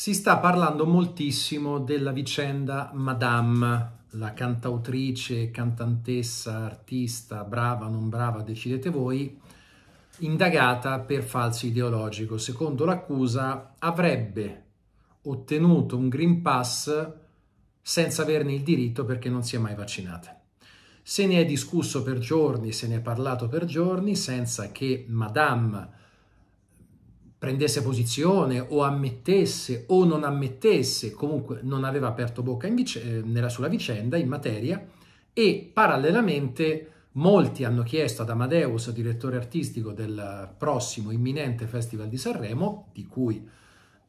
Si sta parlando moltissimo della vicenda Madame, la cantautrice, cantantessa, artista, brava, non brava, decidete voi, indagata per falso ideologico. Secondo l'accusa avrebbe ottenuto un Green Pass senza averne il diritto perché non si è mai vaccinata. Se ne è discusso per giorni, se ne è parlato per giorni senza che Madame prendesse posizione o ammettesse o non ammettesse, comunque non aveva aperto bocca vic- eh, nella, sulla vicenda in materia e parallelamente molti hanno chiesto ad Amadeus, direttore artistico del prossimo imminente Festival di Sanremo, di cui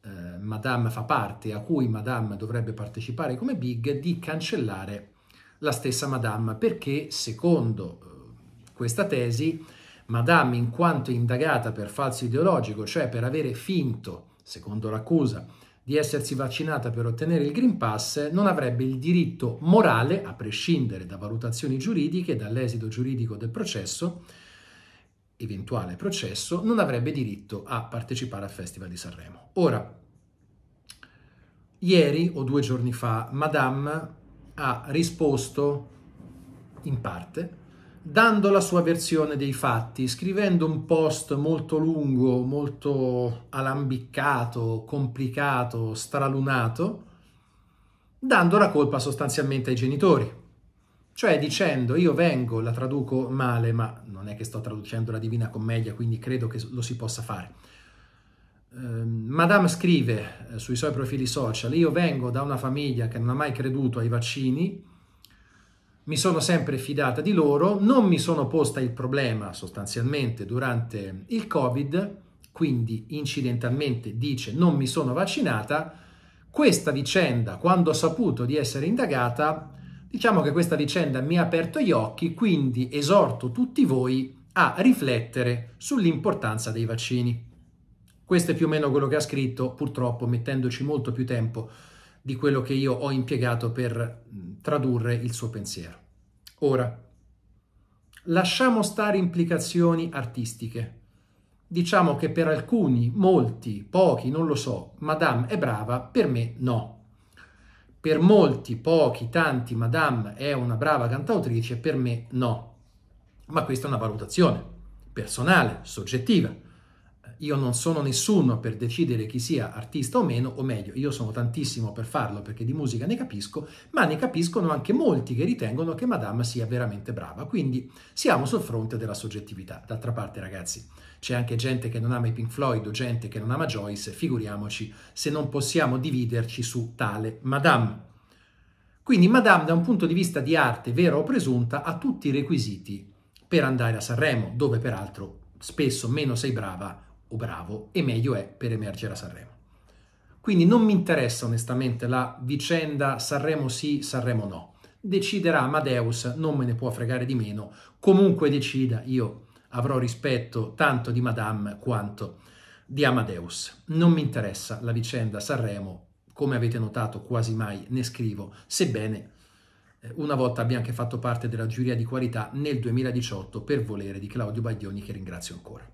eh, Madame fa parte, a cui Madame dovrebbe partecipare come Big, di cancellare la stessa Madame perché secondo eh, questa tesi Madame, in quanto indagata per falso ideologico, cioè per avere finto, secondo l'accusa, di essersi vaccinata per ottenere il Green Pass, non avrebbe il diritto morale, a prescindere da valutazioni giuridiche, dall'esito giuridico del processo, eventuale processo, non avrebbe diritto a partecipare al Festival di Sanremo. Ora, ieri o due giorni fa, Madame ha risposto in parte dando la sua versione dei fatti, scrivendo un post molto lungo, molto alambiccato, complicato, stralunato, dando la colpa sostanzialmente ai genitori. Cioè dicendo io vengo, la traduco male, ma non è che sto traducendo la Divina Commedia, quindi credo che lo si possa fare. Ehm, madame scrive eh, sui suoi profili social, io vengo da una famiglia che non ha mai creduto ai vaccini, mi sono sempre fidata di loro, non mi sono posta il problema sostanzialmente durante il Covid, quindi incidentalmente dice non mi sono vaccinata, questa vicenda, quando ho saputo di essere indagata, diciamo che questa vicenda mi ha aperto gli occhi, quindi esorto tutti voi a riflettere sull'importanza dei vaccini. Questo è più o meno quello che ha scritto, purtroppo mettendoci molto più tempo di quello che io ho impiegato per tradurre il suo pensiero. Ora, lasciamo stare implicazioni artistiche. Diciamo che per alcuni, molti, pochi, non lo so, Madame è brava, per me no. Per molti, pochi, tanti, Madame è una brava cantautrice, per me no. Ma questa è una valutazione personale, soggettiva io non sono nessuno per decidere chi sia artista o meno, o meglio, io sono tantissimo per farlo perché di musica ne capisco, ma ne capiscono anche molti che ritengono che Madame sia veramente brava. Quindi siamo sul fronte della soggettività. D'altra parte, ragazzi, c'è anche gente che non ama i Pink Floyd o gente che non ama Joyce, figuriamoci se non possiamo dividerci su tale Madame. Quindi Madame, da un punto di vista di arte vera o presunta, ha tutti i requisiti per andare a Sanremo, dove peraltro spesso meno sei brava, o bravo e meglio è per emergere a Sanremo. Quindi non mi interessa onestamente la vicenda Sanremo sì, Sanremo no. Deciderà Amadeus, non me ne può fregare di meno, comunque decida io avrò rispetto tanto di Madame quanto di Amadeus. Non mi interessa la vicenda Sanremo, come avete notato quasi mai ne scrivo, sebbene eh, una volta abbia anche fatto parte della giuria di qualità nel 2018 per volere di Claudio Baglioni che ringrazio ancora.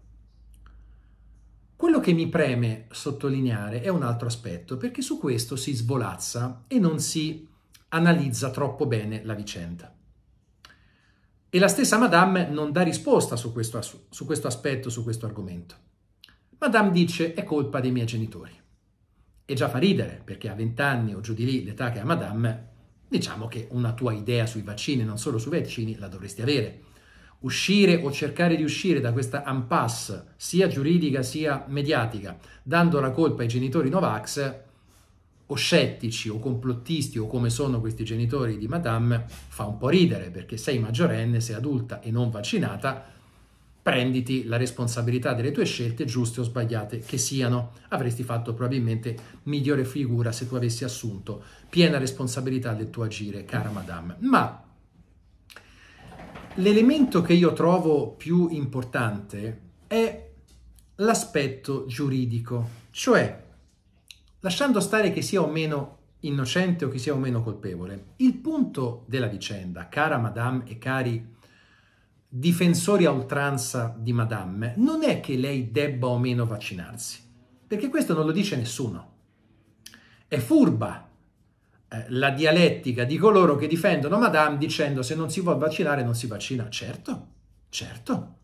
Quello che mi preme sottolineare è un altro aspetto, perché su questo si svolazza e non si analizza troppo bene la vicenda. E la stessa Madame non dà risposta su questo, su questo aspetto, su questo argomento. Madame dice è colpa dei miei genitori. E già fa ridere, perché a 20 anni o giù di lì l'età che ha Madame, diciamo che una tua idea sui vaccini, non solo sui vaccini, la dovresti avere uscire o cercare di uscire da questa impasse, sia giuridica sia mediatica, dando la colpa ai genitori Novax, o scettici o complottisti o come sono questi genitori di Madame, fa un po' ridere perché sei maggiorenne, sei adulta e non vaccinata, prenditi la responsabilità delle tue scelte, giuste o sbagliate che siano. Avresti fatto probabilmente migliore figura se tu avessi assunto piena responsabilità del tuo agire, cara Madame. Ma L'elemento che io trovo più importante è l'aspetto giuridico, cioè lasciando stare che sia o meno innocente o che sia o meno colpevole, il punto della vicenda, cara Madame e cari difensori a oltranza di Madame, non è che lei debba o meno vaccinarsi, perché questo non lo dice nessuno. È furba eh, la dialettica di coloro che difendono Madame dicendo se non si vuole vaccinare non si vaccina. Certo, certo,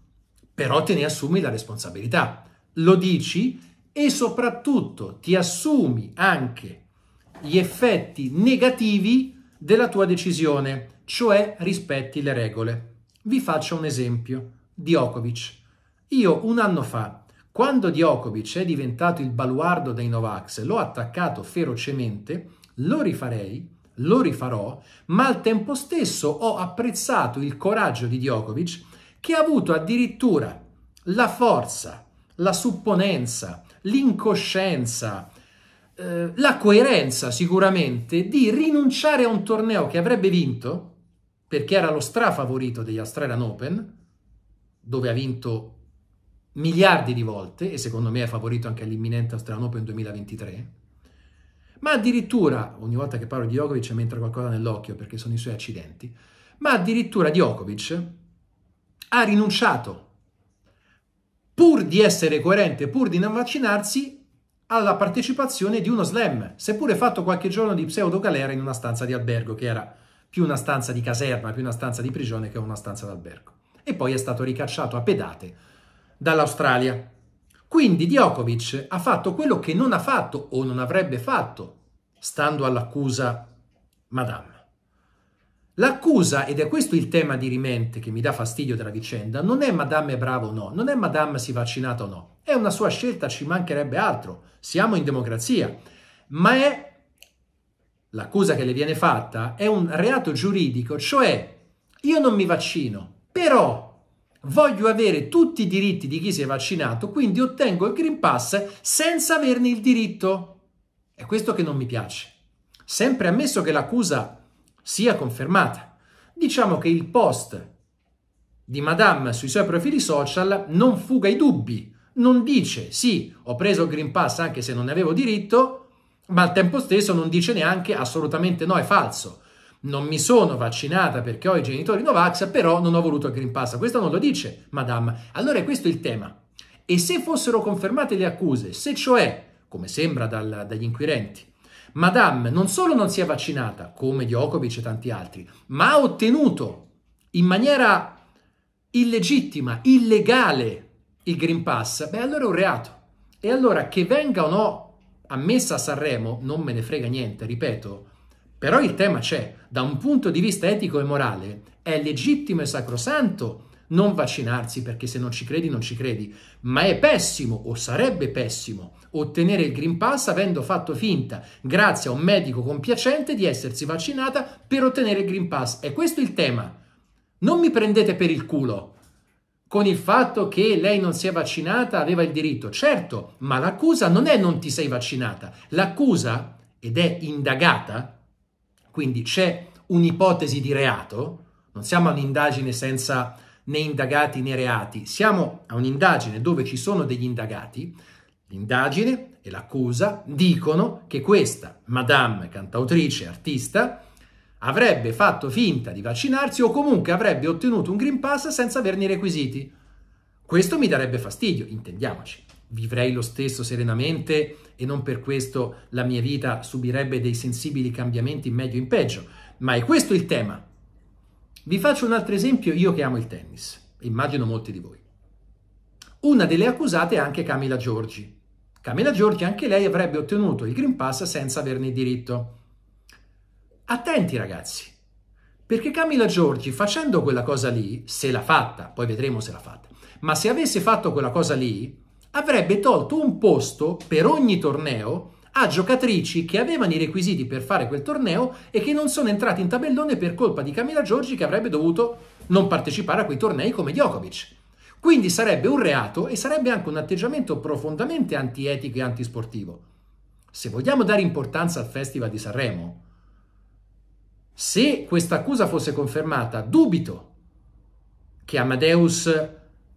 però te ne assumi la responsabilità, lo dici e soprattutto ti assumi anche gli effetti negativi della tua decisione, cioè rispetti le regole. Vi faccio un esempio, Djokovic. Io un anno fa, quando Djokovic è diventato il baluardo dei Novax, l'ho attaccato ferocemente lo rifarei, lo rifarò, ma al tempo stesso ho apprezzato il coraggio di Djokovic che ha avuto addirittura la forza, la supponenza, l'incoscienza, eh, la coerenza sicuramente di rinunciare a un torneo che avrebbe vinto perché era lo strafavorito degli Australian Open, dove ha vinto miliardi di volte e secondo me è favorito anche all'imminente Australian Open 2023 ma addirittura, ogni volta che parlo di Djokovic mi entra qualcosa nell'occhio perché sono i suoi accidenti, ma addirittura Djokovic ha rinunciato, pur di essere coerente, pur di non vaccinarsi, alla partecipazione di uno slam, seppure fatto qualche giorno di pseudocalera in una stanza di albergo, che era più una stanza di caserma, più una stanza di prigione che una stanza d'albergo. E poi è stato ricacciato a pedate dall'Australia. Quindi Djokovic ha fatto quello che non ha fatto o non avrebbe fatto, stando all'accusa Madame. L'accusa, ed è questo il tema di rimente che mi dà fastidio della vicenda, non è Madame è brava o no, non è Madame si è vaccinata o no, è una sua scelta, ci mancherebbe altro, siamo in democrazia, ma è l'accusa che le viene fatta, è un reato giuridico, cioè io non mi vaccino, però voglio avere tutti i diritti di chi si è vaccinato, quindi ottengo il Green Pass senza averne il diritto. È questo che non mi piace. Sempre ammesso che l'accusa sia confermata. Diciamo che il post di Madame sui suoi profili social non fuga i dubbi, non dice sì, ho preso il Green Pass anche se non ne avevo diritto, ma al tempo stesso non dice neanche assolutamente no, è falso non mi sono vaccinata perché ho i genitori Novax, però non ho voluto il Green Pass. Questo non lo dice, madame. Allora è questo il tema. E se fossero confermate le accuse, se cioè, come sembra dal, dagli inquirenti, madame non solo non si è vaccinata, come Djokovic e tanti altri, ma ha ottenuto in maniera illegittima, illegale, il Green Pass, beh allora è un reato. E allora che venga o no ammessa a Sanremo, non me ne frega niente, ripeto, però il tema c'è, da un punto di vista etico e morale è legittimo e sacrosanto non vaccinarsi perché se non ci credi non ci credi, ma è pessimo o sarebbe pessimo ottenere il Green Pass avendo fatto finta, grazie a un medico compiacente, di essersi vaccinata per ottenere il Green Pass. E questo è il tema. Non mi prendete per il culo con il fatto che lei non si è vaccinata, aveva il diritto. Certo, ma l'accusa non è non ti sei vaccinata. L'accusa, ed è indagata, quindi c'è un'ipotesi di reato, non siamo a un'indagine senza né indagati né reati, siamo a un'indagine dove ci sono degli indagati, l'indagine e l'accusa dicono che questa madame cantautrice artista avrebbe fatto finta di vaccinarsi o comunque avrebbe ottenuto un Green Pass senza averne i requisiti. Questo mi darebbe fastidio, intendiamoci vivrei lo stesso serenamente e non per questo la mia vita subirebbe dei sensibili cambiamenti in meglio in peggio, ma è questo il tema. Vi faccio un altro esempio, io che amo il tennis, immagino molti di voi. Una delle accusate è anche Camila Giorgi. Camila Giorgi anche lei avrebbe ottenuto il Green Pass senza averne diritto. Attenti ragazzi, perché Camila Giorgi facendo quella cosa lì, se l'ha fatta, poi vedremo se l'ha fatta, ma se avesse fatto quella cosa lì, avrebbe tolto un posto per ogni torneo a giocatrici che avevano i requisiti per fare quel torneo e che non sono entrati in tabellone per colpa di Camila Giorgi che avrebbe dovuto non partecipare a quei tornei come Djokovic. Quindi sarebbe un reato e sarebbe anche un atteggiamento profondamente antietico e antisportivo. Se vogliamo dare importanza al Festival di Sanremo, se questa accusa fosse confermata, dubito che Amadeus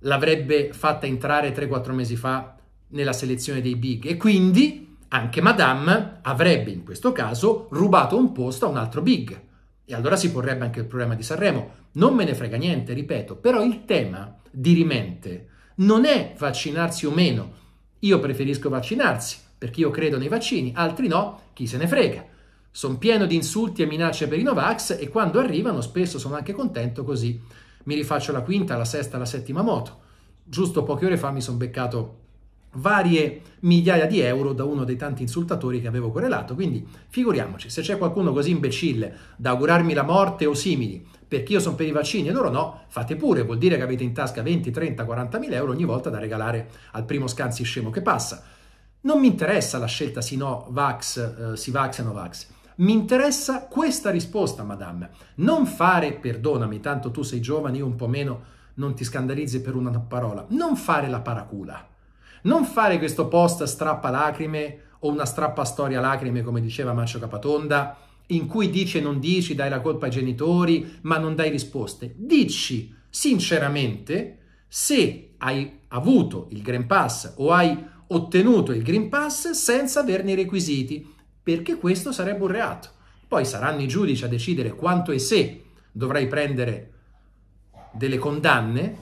l'avrebbe fatta entrare 3-4 mesi fa nella selezione dei big e quindi anche Madame avrebbe in questo caso rubato un posto a un altro big. E allora si porrebbe anche il problema di Sanremo. Non me ne frega niente, ripeto, però il tema di rimente non è vaccinarsi o meno. Io preferisco vaccinarsi perché io credo nei vaccini, altri no, chi se ne frega. Sono pieno di insulti e minacce per i Novax e quando arrivano spesso sono anche contento così mi rifaccio la quinta, la sesta, la settima moto. Giusto poche ore fa mi sono beccato varie migliaia di euro da uno dei tanti insultatori che avevo correlato, quindi figuriamoci, se c'è qualcuno così imbecille da augurarmi la morte o simili, perché io sono per i vaccini e loro no, fate pure, vuol dire che avete in tasca 20, 30, 40 mila euro ogni volta da regalare al primo scanzi scemo che passa. Non mi interessa la scelta si no, vax, eh, si vax e no vax. Mi interessa questa risposta, madame. Non fare, perdonami, tanto tu sei giovane, io un po' meno, non ti scandalizzi per una parola. Non fare la paracula. Non fare questo post strappa lacrime o una strappa storia lacrime, come diceva Macio Capatonda, in cui dice non dici, dai la colpa ai genitori, ma non dai risposte. Dici sinceramente se hai avuto il Green Pass o hai ottenuto il Green Pass senza averne i requisiti perché questo sarebbe un reato. Poi saranno i giudici a decidere quanto e se dovrai prendere delle condanne,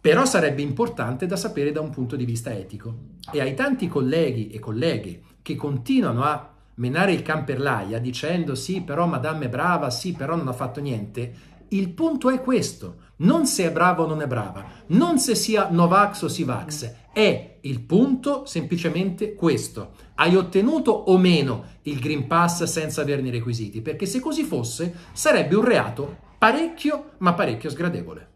però sarebbe importante da sapere da un punto di vista etico. E ai tanti colleghi e colleghe che continuano a menare il camperlaia dicendo sì, però madame è brava, sì, però non ha fatto niente, il punto è questo, non se è bravo o non è brava, non se sia Novax o Sivax, è il punto semplicemente questo. Hai ottenuto o meno il Green Pass senza averne i requisiti? Perché se così fosse sarebbe un reato parecchio, ma parecchio sgradevole.